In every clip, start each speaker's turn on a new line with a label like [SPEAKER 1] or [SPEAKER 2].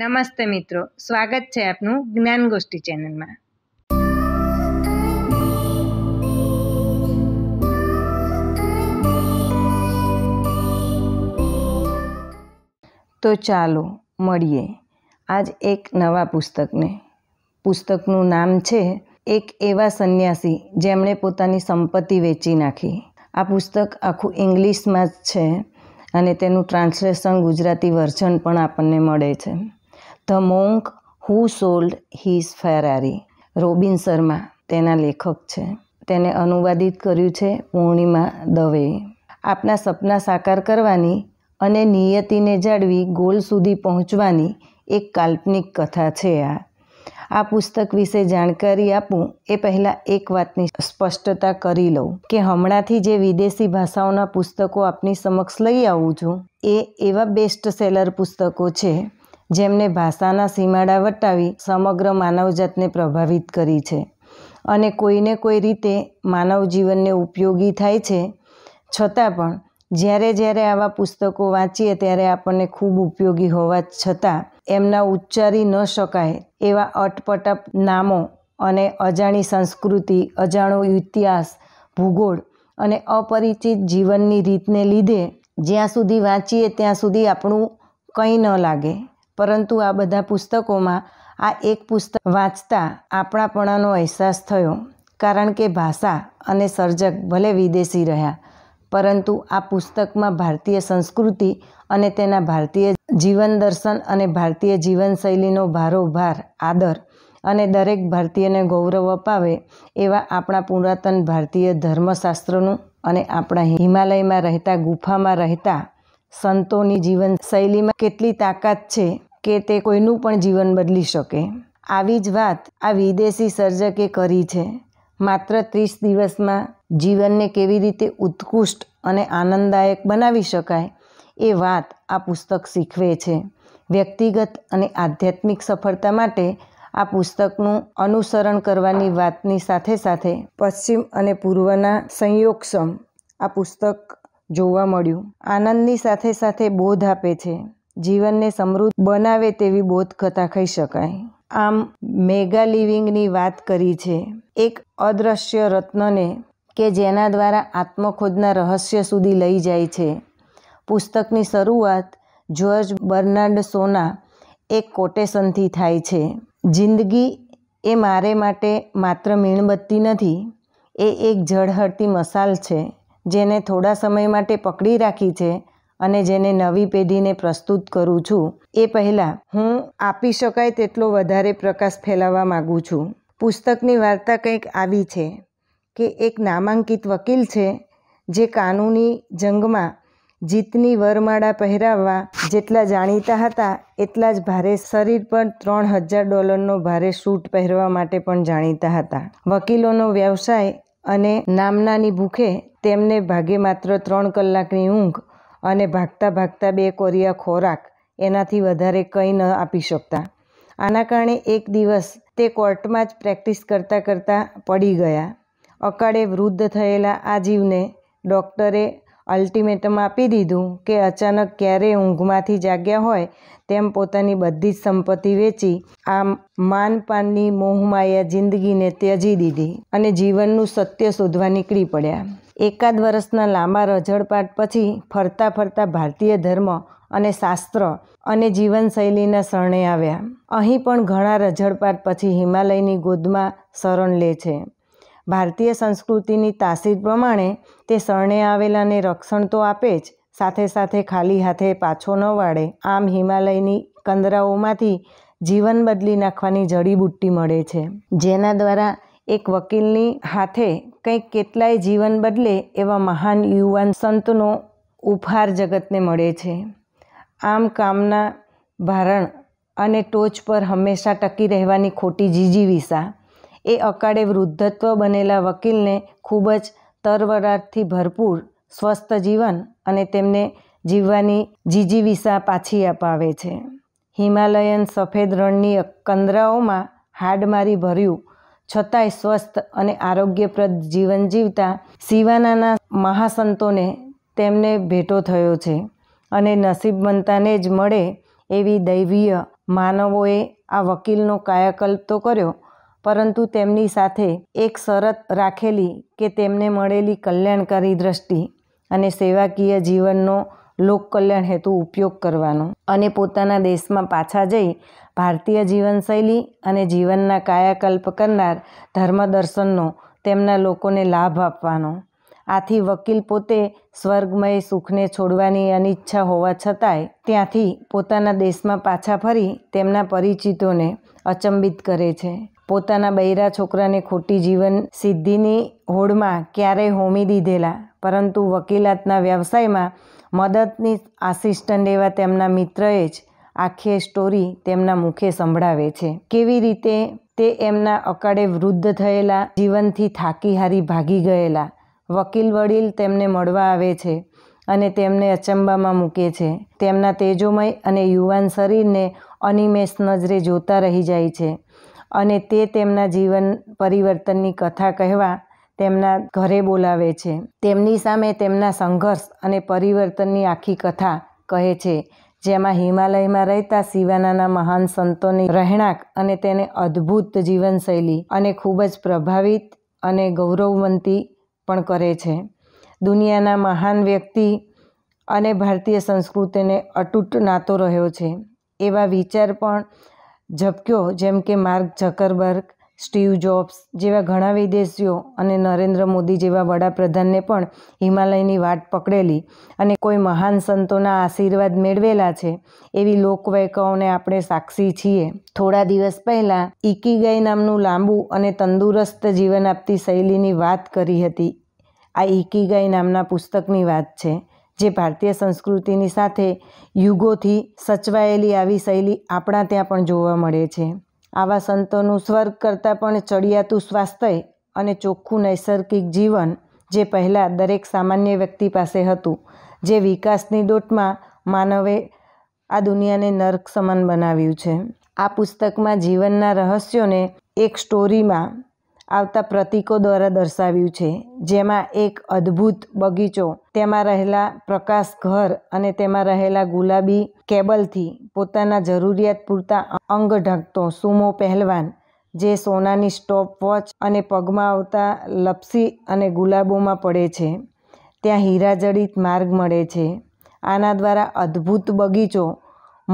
[SPEAKER 1] નમસ્તે મિત્રો સ્વાગત છે આપનું જ્ઞાન ગોષ્ઠી ચેનલમાં તો ચાલો મળીએ આજ એક નવા પુસ્તકને પુસ્તકનું નામ છે એક એવા સંન્યાસી જેમણે પોતાની સંપત્તિ વેચી નાખી આ પુસ્તક આખું ઇંગ્લિશમાં જ છે અને તેનું ટ્રાન્સલેશન ગુજરાતી વર્ઝન પણ આપણને મળે છે the monk who sold his Ferrari Robin Sharma તેના લેખક છે તેને અનુવાદિત કર્યું છે પૂર્ણિમા દવે આપના સપના સાકાર કરવાની અને નિયતિને જાળવી ગોલ સુધી પહોંચવાની એક કાલ્પનિક કથા છે આ આ પુસ્તક વિશે જાણકારી આપું એ પહેલાં એક વાતની સ્પષ્ટતા કરી લઉં કે હમણાંથી જે વિદેશી ભાષાઓના પુસ્તકો આપની સમક્ષ લઈ આવું છું એ એવા બેસ્ટ સેલર પુસ્તકો છે જેમણે ભાષાના સીમાડા વટાવી સમગ્ર માનવજાતને પ્રભાવિત કરી છે અને કોઈને કોઈ રીતે માનવ જીવનને ઉપયોગી થાય છે છતાં પણ જ્યારે જ્યારે આવા પુસ્તકો વાંચીએ ત્યારે આપણને ખૂબ ઉપયોગી હોવા છતાં એમના ઉચ્ચારી ન શકાય એવા અટપટપ નામો અને અજાણી સંસ્કૃતિ અજાણો ઇતિહાસ ભૂગોળ અને અપરિચિત જીવનની રીતને લીધે જ્યાં સુધી વાંચીએ ત્યાં સુધી આપણું કંઈ ન લાગે પરંતુ આ બધા પુસ્તકોમાં આ એક પુસ્તક વાંચતા આપણાપણાનો અહેસાસ થયો કારણ કે ભાષા અને સર્જક ભલે વિદેશી રહ્યા પરંતુ આ પુસ્તકમાં ભારતીય સંસ્કૃતિ અને તેના ભારતીય જીવન દર્શન અને ભારતીય જીવનશૈલીનો ભારોભાર આદર અને દરેક ભારતીયને ગૌરવ અપાવે એવા આપણા પુરાતન ભારતીય ધર્મશાસ્ત્રનું અને આપણા હિમાલયમાં રહેતા ગુફામાં રહેતા સંતોની જીવન શૈલીમાં કેટલી તાકાત છે કે તે કોઈનું પણ જીવન બદલી શકે આવી જ વાત આ વિદેશી સર્જકે કરી છે માત્ર ત્રીસ દિવસમાં જીવનને કેવી રીતે ઉત્કૃષ્ટ અને આનંદદાયક બનાવી શકાય એ વાત આ પુસ્તક શીખવે છે વ્યક્તિગત અને આધ્યાત્મિક સફળતા માટે આ પુસ્તકનું અનુસરણ કરવાની વાતની સાથે સાથે પશ્ચિમ અને પૂર્વના સંયોગક્ષમ આ પુસ્તક જોવા મળ્યું આનંદની સાથે સાથે બોધ આપે છે જીવનને સમૃદ્ધ બનાવે તેવી બોધ કથા કહી શકાય આમ મેગા લિવિંગની વાત કરી છે એક અદ્રશ્ય રત્નને કે જેના દ્વારા આત્મખોદના રહસ્ય સુધી લઈ જાય છે પુસ્તકની શરૂઆત જ્યોર્જ બર્નાર્ડ સોના એક કોટેશનથી થાય છે જિંદગી એ મારે માટે માત્ર મીણબત્તી નથી એ એક ઝળહળતી મસાલ છે જેને થોડા સમય માટે પકડી રાખી છે અને જેને નવી પેઢીને પ્રસ્તુત કરું છું એ પહેલાં હું આપી શકાય તેટલો વધારે પ્રકાશ ફેલાવવા માગું છું પુસ્તકની વાર્તા કંઈક આવી છે કે એક નામાંકિત વકીલ છે જે કાનૂની જંગમાં જીતની વરમાળા પહેરાવવા જેટલા જાણીતા હતા એટલા જ ભારે શરીર પર ત્રણ હજાર ડોલરનો ભારે સૂટ પહેરવા માટે પણ જાણીતા હતા વકીલોનો વ્યવસાય અને નામનાની ભૂખે તેમને ભાગે માત્ર ત્રણ કલાકની ઊંઘ અને ભાગતા ભાગતા બે કોરિયા ખોરાક એનાથી વધારે કંઈ ન આપી શકતા આના કારણે એક દિવસ તે કોર્ટમાં જ પ્રેક્ટિસ કરતાં કરતાં પડી ગયા અકાળે વૃદ્ધ થયેલા આ જીવને ડૉક્ટરે અલ્ટિમેટમ આપી દીધું કે અચાનક ક્યારે ઊંઘમાંથી જાગ્યા હોય તેમ પોતાની બધી જ સંપત્તિ વેચી આ માનપાનની મોહમાયા જિંદગીને ત્યજી દીધી અને જીવનનું સત્ય શોધવા નીકળી પડ્યા એકાદ વર્ષના લાંબા રઝળપાટ પછી ફરતા ફરતા ભારતીય ધર્મ અને શાસ્ત્ર અને જીવનશૈલીના શરણે આવ્યા અહીં પણ ઘણા રઝળપાટ પછી હિમાલયની ગોદમાં શરણ લે છે ભારતીય સંસ્કૃતિની તાસીર પ્રમાણે તે શરણે આવેલાને રક્ષણ તો આપે જ સાથે સાથે ખાલી હાથે પાછો ન વાળે આમ હિમાલયની કંદરાઓમાંથી જીવન બદલી નાખવાની જડીબુટ્ટી મળે છે જેના દ્વારા એક વકીલની હાથે કંઈક કેટલાય જીવન બદલે એવા મહાન યુવાન સંતનો ઉપહાર જગતને મળે છે આમ કામના ભારણ અને ટોચ પર હંમેશા ટકી રહેવાની ખોટી જીજીવિસા એ અકાળે વૃદ્ધત્વ બનેલા વકીલને ખૂબ જ તરવરાટથી ભરપૂર સ્વસ્થ જીવન અને તેમને જીવવાની જીજીવિસા પાછી અપાવે છે હિમાલયન સફેદ રણની કંદરાઓમાં હાડમારી ભર્યું છતાંય સ્વસ્થ અને આરોગ્યપ્રદ જીવન જીવતા શિવાનાના મહાસંતોને તેમને ભેટો થયો છે અને નસીબવંતાને જ મળે એવી દૈવીય માનવોએ આ વકીલનો કાયાકલ્પ તો કર્યો પરંતુ તેમની સાથે એક શરત રાખેલી કે તેમને મળેલી કલ્યાણકારી દ્રષ્ટિ અને સેવાકીય જીવનનો લોકકલ્યાણ હેતુ ઉપયોગ કરવાનો અને પોતાના દેશમાં પાછા જઈ ભારતીય જીવનશૈલી અને જીવનના કાયાકલ્પ કરનાર ધર્મદર્શનનો તેમના લોકોને લાભ આપવાનો આથી વકીલ પોતે સ્વર્ગમય સુખને છોડવાની અનિચ્છા હોવા છતાંય ત્યાંથી પોતાના દેશમાં પાછા ફરી તેમના પરિચિતોને અચંબિત કરે છે પોતાના બૈરા છોકરાને ખોટી જીવન સિદ્ધિની હોડમાં ક્યારેય હોમી દીધેલા પરંતુ વકીલાતના વ્યવસાયમાં મદદની આસિસ્ટન્ટ એવા તેમના મિત્રએ જ આખી સ્ટોરી તેમના મુખે સંભળાવે છે કેવી રીતે તે એમના અકાળે વૃદ્ધ થયેલા જીવનથી થાકી હારી ભાગી ગયેલા વકીલ વડીલ તેમને મળવા આવે છે અને તેમને અચંબામાં મૂકે છે તેમના તેજોમય અને યુવાન શરીરને અનિમેષ નજરે જોતા રહી જાય છે અને તે તેમના જીવન પરિવર્તનની કથા કહેવા તેમના ઘરે બોલાવે છે તેમની સામે તેમના સંઘર્ષ અને પરિવર્તનની આખી કથા કહે છે જેમાં હિમાલયમાં રહેતા શિવાનાના મહાન સંતોની રહેણાંક અને તેને અદ્ભુત જીવનશૈલી અને ખૂબ જ પ્રભાવિત અને ગૌરવવંતી પણ કરે છે દુનિયાના મહાન વ્યક્તિ અને ભારતીય સંસ્કૃતિને અતૂટ નાતો રહ્યો છે એવા વિચાર પણ ઝબક્યો જેમ કે માર્ક ઝકરબર્ગ સ્ટીવ જોબ્સ જેવા ઘણા વિદેશીઓ અને નરેન્દ્ર મોદી જેવા વડાપ્રધાનને પણ હિમાલયની વાટ પકડેલી અને કોઈ મહાન સંતોના આશીર્વાદ મેળવેલા છે એવી લોકવાયકાઓને આપણે સાક્ષી છીએ થોડા દિવસ પહેલાં ઇકીગાઈ નામનું લાંબુ અને તંદુરસ્ત જીવન આપતી શૈલીની વાત કરી હતી આ ઇકીગાઈ નામના પુસ્તકની વાત છે જે ભારતીય સંસ્કૃતિની સાથે યુગોથી સચવાયેલી આવી શૈલી આપણા ત્યાં પણ જોવા મળે છે આવા સંતોનું સ્વર્ગ કરતાં પણ ચડિયાતું સ્વાસ્થ્ય અને ચોખ્ખું નૈસર્ગિક જીવન જે પહેલાં દરેક સામાન્ય વ્યક્તિ પાસે હતું જે વિકાસની દોટમાં માનવે આ દુનિયાને નર્ક સમાન બનાવ્યું છે આ પુસ્તકમાં જીવનના રહસ્યોને એક સ્ટોરીમાં આવતા પ્રતીકો દ્વારા દર્શાવ્યું છે જેમાં એક અદ્ભુત બગીચો તેમાં રહેલા પ્રકાશ ઘર અને તેમાં રહેલા ગુલાબી કેબલથી પોતાના જરૂરિયાત પૂરતા અંગ ઢાંકતો સુમો પહેલવાન જે સોનાની સ્ટોપ વોચ અને પગમાં આવતા લપસી અને ગુલાબોમાં પડે છે ત્યાં હીરાજડિત માર્ગ મળે છે આના દ્વારા અદ્ભુત બગીચો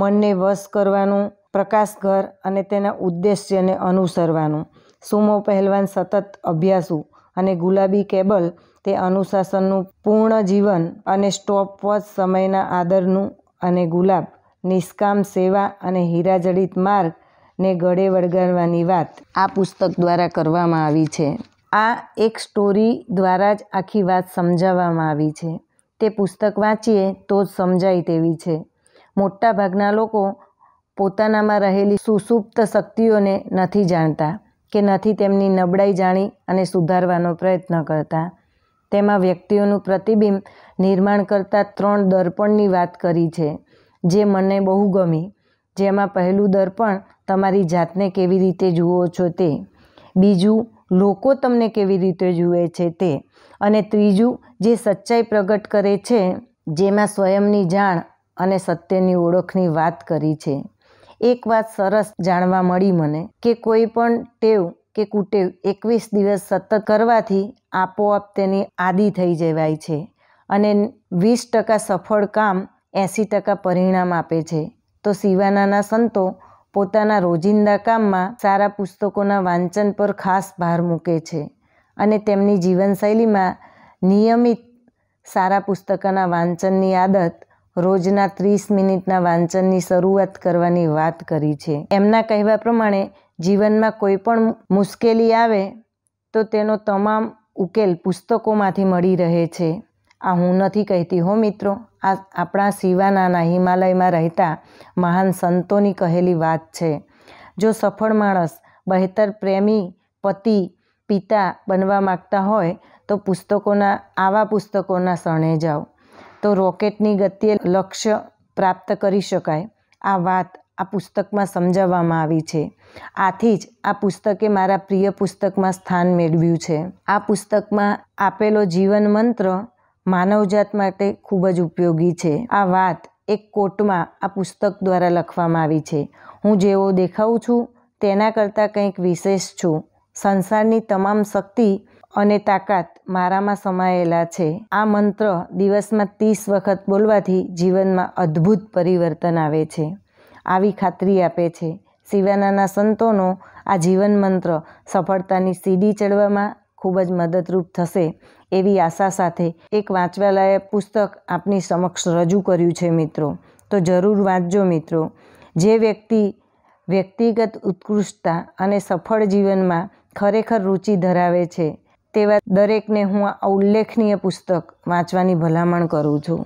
[SPEAKER 1] મનને વશ કરવાનું પ્રકાશ ઘર અને તેના ઉદ્દેશ્યને અનુસરવાનું સુમો પહેલવાન સતત અભ્યાસુ અને ગુલાબી કેબલ તે અનુશાસનનું પૂર્ણ જીવન અને સ્ટોપ વોચ સમયના આદરનું અને ગુલાબ નિષ્કામ સેવા અને હીરાજડિત માર્ગ ને ગળે વળગાડવાની વાત આ પુસ્તક દ્વારા કરવામાં આવી છે આ એક સ્ટોરી દ્વારા જ આખી વાત સમજાવવામાં આવી છે તે પુસ્તક વાંચીએ તો જ સમજાય તેવી છે મોટાભાગના લોકો પોતાનામાં રહેલી સુસુપ્ત શક્તિઓને નથી જાણતા કે નથી તેમની નબળાઈ જાણી અને સુધારવાનો પ્રયત્ન કરતા તેમાં વ્યક્તિઓનું પ્રતિબિંબ નિર્માણ કરતા ત્રણ દર્પણની વાત કરી છે જે મને બહુ ગમી જેમાં પહેલું દર્પણ તમારી જાતને કેવી રીતે જુઓ છો તે બીજું લોકો તમને કેવી રીતે જુએ છે તે અને ત્રીજું જે સચ્ચાઈ પ્રગટ કરે છે જેમાં સ્વયંની જાણ અને સત્યની ઓળખની વાત કરી છે એક વાત સરસ જાણવા મળી મને કે કોઈ પણ ટેવ કે કુટેવ એકવીસ દિવસ સતત કરવાથી આપોઆપ તેની આદિ થઈ જવાય છે અને વીસ ટકા સફળ કામ એંસી ટકા પરિણામ આપે છે તો સિવાનાના સંતો પોતાના રોજિંદા કામમાં સારા પુસ્તકોના વાંચન પર ખાસ ભાર મૂકે છે અને તેમની જીવનશૈલીમાં નિયમિત સારા પુસ્તકોના વાંચનની આદત રોજના ત્રીસ મિનિટના વાંચનની શરૂઆત કરવાની વાત કરી છે એમના કહેવા પ્રમાણે જીવનમાં કોઈ પણ મુશ્કેલી આવે તો તેનો તમામ ઉકેલ પુસ્તકોમાંથી મળી રહે છે આ હું નથી કહેતી હો મિત્રો આ આપણા શિવાનાના હિમાલયમાં રહેતા મહાન સંતોની કહેલી વાત છે જો સફળ માણસ બહેતર પ્રેમી પતિ પિતા બનવા માગતા હોય તો પુસ્તકોના આવા પુસ્તકોના શરણે જાઓ તો રોકેટની ગતિએ લક્ષ્ય પ્રાપ્ત કરી શકાય આ વાત આ પુસ્તકમાં સમજાવવામાં આવી છે આથી જ આ પુસ્તકે મારા પ્રિય પુસ્તકમાં સ્થાન મેળવ્યું છે આ પુસ્તકમાં આપેલો જીવન મંત્ર માનવજાત માટે ખૂબ જ ઉપયોગી છે આ વાત એક કોટમાં આ પુસ્તક દ્વારા લખવામાં આવી છે હું જેવો દેખાઉં છું તેના કરતાં કંઈક વિશેષ છું સંસારની તમામ શક્તિ અને તાકાત મારામાં સમાયેલા છે આ મંત્ર દિવસમાં ત્રીસ વખત બોલવાથી જીવનમાં અદ્ભુત પરિવર્તન આવે છે આવી ખાતરી આપે છે શિવાનાના સંતોનો આ જીવન મંત્ર સફળતાની સીડી ચડવામાં ખૂબ જ મદદરૂપ થશે એવી આશા સાથે એક વાંચવાલાયક પુસ્તક આપની સમક્ષ રજૂ કર્યું છે મિત્રો તો જરૂર વાંચજો મિત્રો જે વ્યક્તિ વ્યક્તિગત ઉત્કૃષ્ટતા અને સફળ જીવનમાં ખરેખર રુચિ ધરાવે છે તેવા દરેકને હું આ ઉલ્લેખનીય પુસ્તક વાંચવાની ભલામણ કરું છું